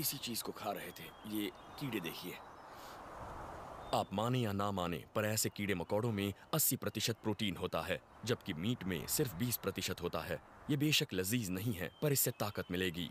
इसी चीज को खा रहे थे ये कीड़े देखिए आप माने या ना माने पर ऐसे कीड़े मकोड़ों में 80 प्रतिशत प्रोटीन होता है जबकि मीट में सिर्फ 20 प्रतिशत होता है ये बेशक लजीज नहीं है पर इससे ताकत मिलेगी